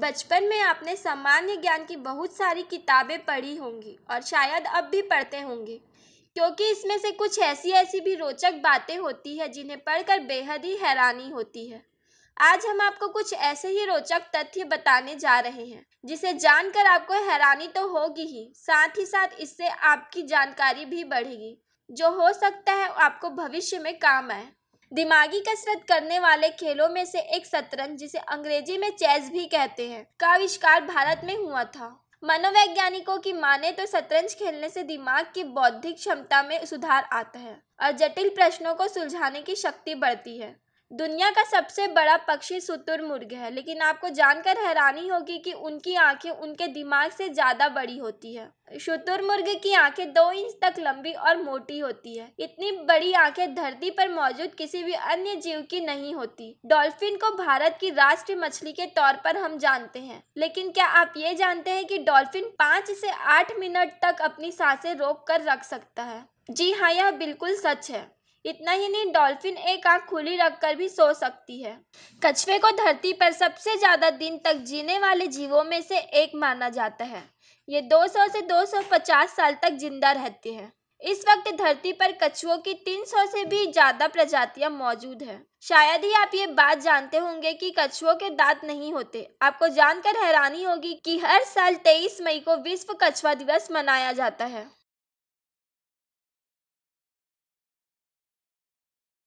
बचपन में आपने सामान्य ज्ञान की बहुत सारी किताबें पढ़ी होंगी और शायद अब भी पढ़ते होंगे क्योंकि इसमें से कुछ ऐसी ऐसी भी रोचक बातें होती है जिन्हें पढ़कर बेहद ही हैरानी होती है आज हम आपको कुछ ऐसे ही रोचक तथ्य बताने जा रहे हैं जिसे जानकर आपको हैरानी तो होगी ही साथ ही साथ इससे आपकी जानकारी भी बढ़ेगी जो हो सकता है आपको भविष्य में काम आए दिमागी कसरत करने वाले खेलों में से एक शतरंज जिसे अंग्रेजी में चेस भी कहते हैं का आविष्कार भारत में हुआ था मनोवैज्ञानिकों की माने तो शतरंज खेलने से दिमाग की बौद्धिक क्षमता में सुधार आता है और जटिल प्रश्नों को सुलझाने की शक्ति बढ़ती है दुनिया का सबसे बड़ा पक्षी शुतुरमुर्ग है लेकिन आपको जानकर हैरानी होगी कि उनकी आंखें उनके दिमाग से ज़्यादा बड़ी होती है शुतुरमुर्ग की आंखें दो इंच तक लंबी और मोटी होती है इतनी बड़ी आंखें धरती पर मौजूद किसी भी अन्य जीव की नहीं होती डॉल्फिन को भारत की राष्ट्रीय मछली के तौर पर हम जानते हैं लेकिन क्या आप ये जानते हैं कि डॉल्फिन पाँच से आठ मिनट तक अपनी सांसें रोक कर रख सकता है जी हाँ यह बिल्कुल सच है इतना ही नहीं डॉल्फिन एक आंख खुली रखकर भी सो सकती है कछुए को धरती पर सबसे ज़्यादा दिन तक जीने वाले जीवों में से एक माना जाता है ये 200 से 250 साल तक जिंदा रहती है इस वक्त धरती पर कछुओं की 300 से भी ज़्यादा प्रजातियां मौजूद हैं। शायद ही आप ये बात जानते होंगे कि कछुओं के दांत नहीं होते आपको जानकर हैरानी होगी कि हर साल 23 मई को विश्व कछुआ दिवस मनाया जाता है